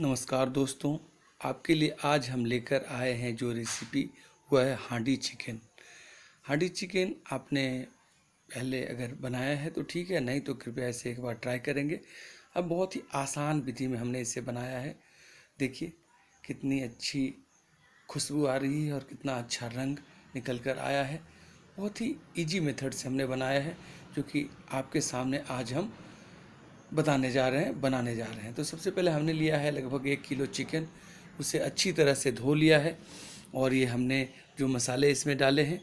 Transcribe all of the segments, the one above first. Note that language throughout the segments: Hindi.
नमस्कार दोस्तों आपके लिए आज हम लेकर आए हैं जो रेसिपी वह है हांडी चिकन हांडी चिकन आपने पहले अगर बनाया है तो ठीक है नहीं तो कृपया इसे एक बार ट्राई करेंगे अब बहुत ही आसान विधि में हमने इसे बनाया है देखिए कितनी अच्छी खुशबू आ रही है और कितना अच्छा रंग निकल कर आया है बहुत ही इजी मेथड से हमने बनाया है जो कि आपके सामने आज हम बताने जा रहे हैं बनाने जा रहे हैं तो सबसे पहले हमने लिया है लगभग एक किलो चिकन उसे अच्छी तरह से धो लिया है और ये हमने जो मसाले इसमें डाले हैं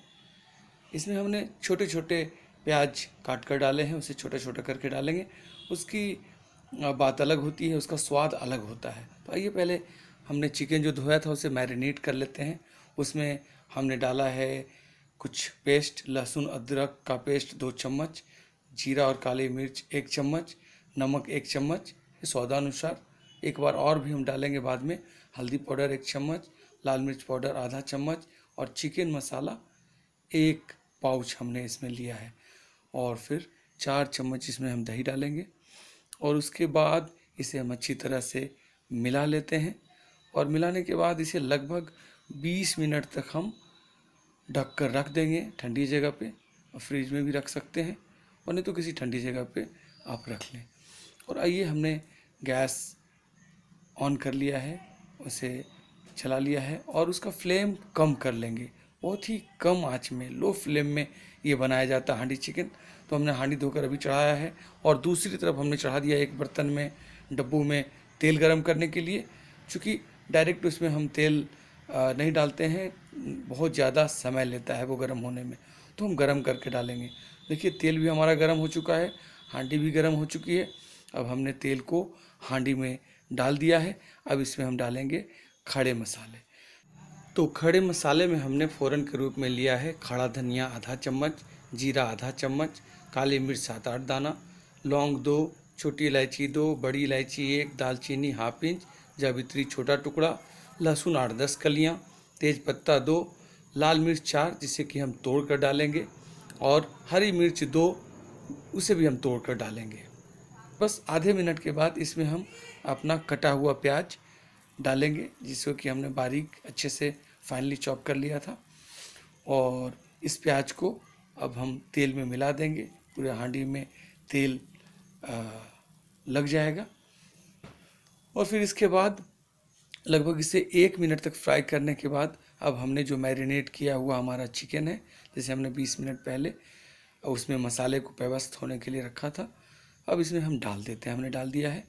इसमें हमने छोटे छोटे प्याज काट कर डाले हैं उसे छोटा छोटा करके डालेंगे उसकी बात अलग होती है उसका स्वाद अलग होता है तो आइए पहले हमने चिकन जो धोया था उसे मैरिनेट कर लेते हैं उसमें हमने डाला है कुछ पेस्ट लहसुन अदरक का पेस्ट दो चम्मच जीरा और काली मिर्च एक चम्मच नमक एक चम्मच स्वादानुसार एक बार और भी हम डालेंगे बाद में हल्दी पाउडर एक चम्मच लाल मिर्च पाउडर आधा चम्मच और चिकन मसाला एक पाउच हमने इसमें लिया है और फिर चार चम्मच इसमें हम दही डालेंगे और उसके बाद इसे हम अच्छी तरह से मिला लेते हैं और मिलाने के बाद इसे लगभग 20 मिनट तक हम ढक कर रख देंगे ठंडी जगह पे और फ्रिज में भी रख सकते हैं और नहीं तो किसी ठंडी जगह पे आप रख लें और आइए हमने गैस ऑन कर लिया है उसे चला लिया है और उसका फ्लेम कम कर लेंगे बहुत ही कम आँच में लो फ्लेम में ये बनाया जाता है हांडी चिकन तो हमने हांडी धोकर अभी चढ़ाया है और दूसरी तरफ हमने चढ़ा दिया एक बर्तन में डब्बू में तेल गरम करने के लिए चूँकि डायरेक्ट उसमें तो हम तेल नहीं डालते हैं बहुत ज़्यादा समय लेता है वो गर्म होने में तो हम गर्म करके डालेंगे देखिए तेल भी हमारा गर्म हो चुका है हांडी भी गर्म हो चुकी है अब हमने तेल को हांडी में डाल दिया है अब इसमें हम डालेंगे खड़े मसाले तो खड़े मसाले में हमने फ़ौरन के रूप में लिया है खड़ा धनिया आधा चम्मच जीरा आधा चम्मच काली मिर्च सात आठ दाना लौंग दो छोटी इलायची दो बड़ी इलायची एक दालचीनी हाफ इंच जावित्री छोटा टुकड़ा लहसुन आठ दस कलियाँ तेज पत्ता दो लाल मिर्च चार जिसे कि हम तोड़ कर डालेंगे और हरी मिर्च दो उसे भी हम तोड़ कर डालेंगे बस आधे मिनट के बाद इसमें हम अपना कटा हुआ प्याज डालेंगे जिसको कि हमने बारीक अच्छे से फाइनली चॉप कर लिया था और इस प्याज को अब हम तेल में मिला देंगे पूरे हांडी में तेल आ, लग जाएगा और फिर इसके बाद लगभग इसे एक मिनट तक फ्राई करने के बाद अब हमने जो मैरिनेट किया हुआ हमारा चिकन है जैसे हमने 20 मिनट पहले उसमें मसाले को व्यवस्थ होने के लिए रखा था अब इसमें हम डाल देते हैं हमने डाल दिया है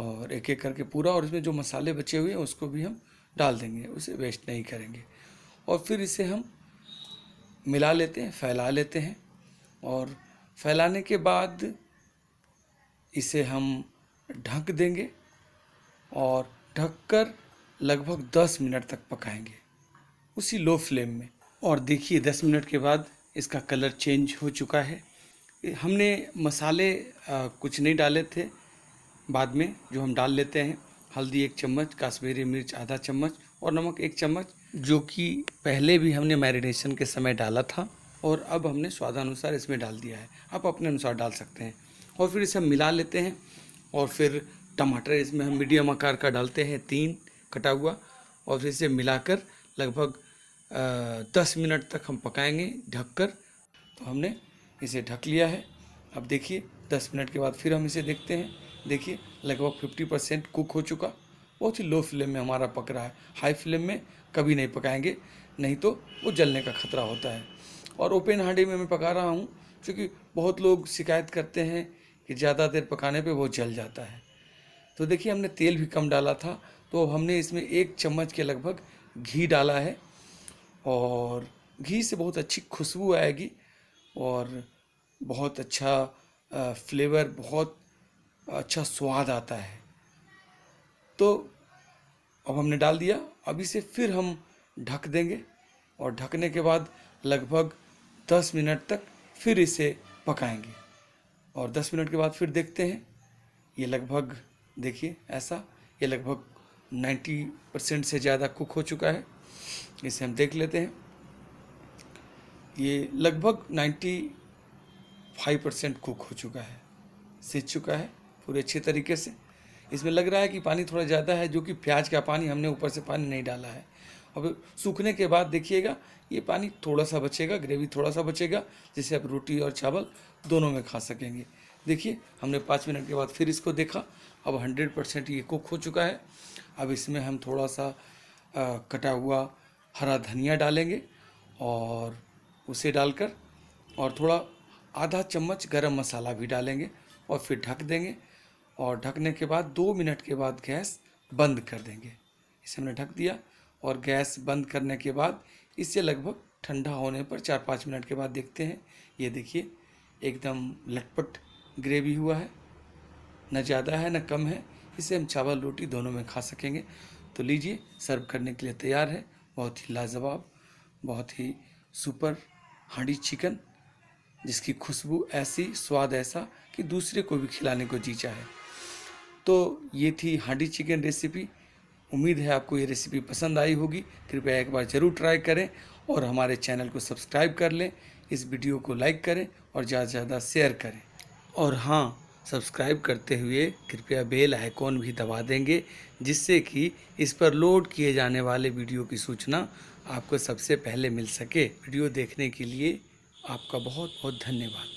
और एक एक करके पूरा और इसमें जो मसाले बचे हुए हैं उसको भी हम डाल देंगे उसे वेस्ट नहीं करेंगे और फिर इसे हम मिला लेते हैं फैला लेते हैं और फैलाने के बाद इसे हम ढक देंगे और ढककर लगभग दस मिनट तक पकाएंगे उसी लो फ्लेम में और देखिए दस मिनट के बाद इसका कलर चेंज हो चुका है हमने मसाले आ, कुछ नहीं डाले थे बाद में जो हम डाल लेते हैं हल्दी एक चम्मच काश्मीरी मिर्च आधा चम्मच और नमक एक चम्मच जो कि पहले भी हमने मैरिनेशन के समय डाला था और अब हमने स्वादानुसार इसमें डाल दिया है आप अपने अनुसार डाल सकते हैं और फिर इसे हम मिला लेते हैं और फिर टमाटर इसमें हम मीडियम आकार का डालते हैं तीन कटा हुआ और फिर इसे मिलाकर लगभग दस मिनट तक हम पकाएंगे ढककर तो हमने इसे ढक लिया है अब देखिए दस मिनट के बाद फिर हम इसे देखते हैं देखिए लगभग फिफ्टी परसेंट कुक हो चुका बहुत ही लो फ्लेम में हमारा पक रहा है हाई फ्लेम में कभी नहीं पकाएंगे नहीं तो वो जलने का खतरा होता है और ओपन हांडी में मैं पका रहा हूँ क्योंकि बहुत लोग शिकायत करते हैं कि ज़्यादा देर पकाने पर वो जल जाता है तो देखिए हमने तेल भी कम डाला था तो हमने इसमें एक चम्मच के लगभग घी डाला है और घी से बहुत अच्छी खुशबू आएगी और बहुत अच्छा फ्लेवर बहुत अच्छा स्वाद आता है तो अब हमने डाल दिया अब इसे फिर हम ढक देंगे और ढकने के बाद लगभग दस मिनट तक फिर इसे पकाएंगे और दस मिनट के बाद फिर देखते हैं ये लगभग देखिए ऐसा ये लगभग नाइन्टी परसेंट से ज़्यादा कुक हो चुका है इसे हम देख लेते हैं ये लगभग 95 परसेंट कुक हो चुका है सीज चुका है पूरे अच्छे तरीके से इसमें लग रहा है कि पानी थोड़ा ज़्यादा है जो कि प्याज का पानी हमने ऊपर से पानी नहीं डाला है अब सूखने के बाद देखिएगा ये पानी थोड़ा सा बचेगा ग्रेवी थोड़ा सा बचेगा जिसे आप रोटी और चावल दोनों में खा सकेंगे देखिए हमने पाँच मिनट के बाद फिर इसको देखा अब हंड्रेड परसेंट ये कुक हो चुका है अब इसमें हम थोड़ा सा आ, कटा हुआ हरा धनिया डालेंगे और उसे डालकर और थोड़ा आधा चम्मच गरम मसाला भी डालेंगे और फिर ढक देंगे और ढकने के बाद दो मिनट के बाद गैस बंद कर देंगे इसे हमने ढक दिया और गैस बंद करने के बाद इसे लगभग ठंडा होने पर चार पाँच मिनट के बाद देखते हैं ये देखिए एकदम लटपट ग्रेवी हुआ है न ज़्यादा है न कम है इसे हम चावल रोटी दोनों में खा सकेंगे तो लीजिए सर्व करने के लिए तैयार है बहुत ही लाजवाब बहुत ही सुपर हांडी चिकन जिसकी खुशबू ऐसी स्वाद ऐसा कि दूसरे को भी खिलाने को जी चाहे तो ये थी हांडी चिकन रेसिपी उम्मीद है आपको ये रेसिपी पसंद आई होगी कृपया एक बार ज़रूर ट्राई करें और हमारे चैनल को सब्सक्राइब कर लें इस वीडियो को लाइक करें और ज़्यादा से ज़्यादा शेयर करें और हाँ सब्सक्राइब करते हुए कृपया बेल आइकॉन भी दबा देंगे जिससे कि इस पर लोड किए जाने वाले वीडियो की सूचना आपको सबसे पहले मिल सके वीडियो देखने के लिए आपका बहुत बहुत धन्यवाद